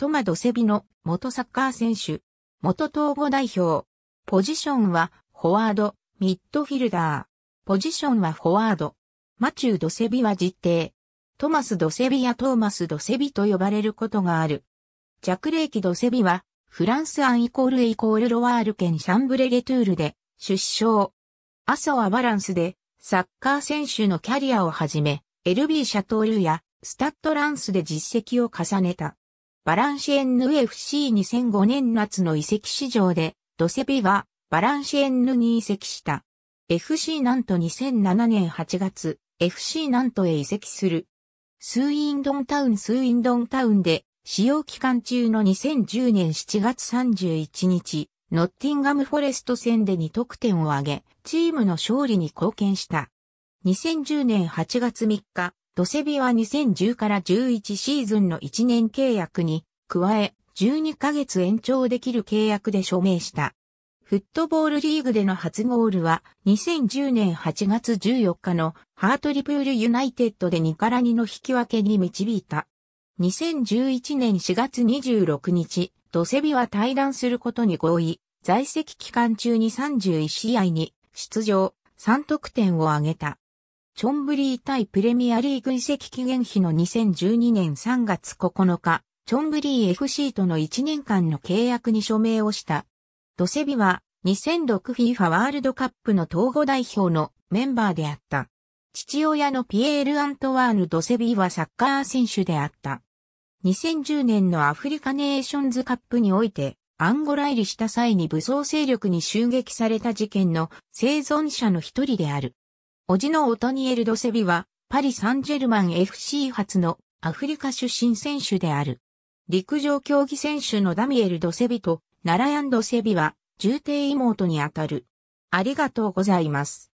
トマドセビの元サッカー選手、元統合代表。ポジションはフォワード、ミッドフィルダー。ポジションはフォワード。マチュー・ドセビは実定。トマス・ドセビやトーマス・ドセビと呼ばれることがある。弱霊期ドセビは、フランスアンイコールイコールロワール県シャンブレレトゥールで出生。朝はバランスでサッカー選手のキャリアをはじめ、LB シャトールやスタッドランスで実績を重ねた。バランシエンヌ FC2005 年夏の移籍市場で、ドセビはバランシエンヌに移籍した。FC なんと2007年8月、FC なんとへ移籍する。スーインドンタウンスーインドンタウンで、使用期間中の2010年7月31日、ノッティンガムフォレスト戦で2得点を挙げ、チームの勝利に貢献した。2010年8月3日、ドセビは2010から11シーズンの1年契約に、加え、12ヶ月延長できる契約で署名した。フットボールリーグでの初ゴールは2010年8月14日のハートリプールユナイテッドで2から2の引き分けに導いた。2011年4月26日、ドセビは退団することに合意、在籍期間中に31試合に出場、3得点を挙げた。チョンブリー対プレミアリーグ移籍期限日の2012年3月9日、チョンブリー FC との1年間の契約に署名をした。ドセビは 2006FIFA ワールドカップの統合代表のメンバーであった。父親のピエール・アントワーヌ・ドセビはサッカー選手であった。2010年のアフリカネーションズカップにおいて、アンゴラ入りした際に武装勢力に襲撃された事件の生存者の一人である。おじのオトニエル・ドセビは、パリ・サンジェルマン FC 発のアフリカ出身選手である。陸上競技選手のダミエル・ドセビと、ナラヤン・ドセビは、重低妹にあたる。ありがとうございます。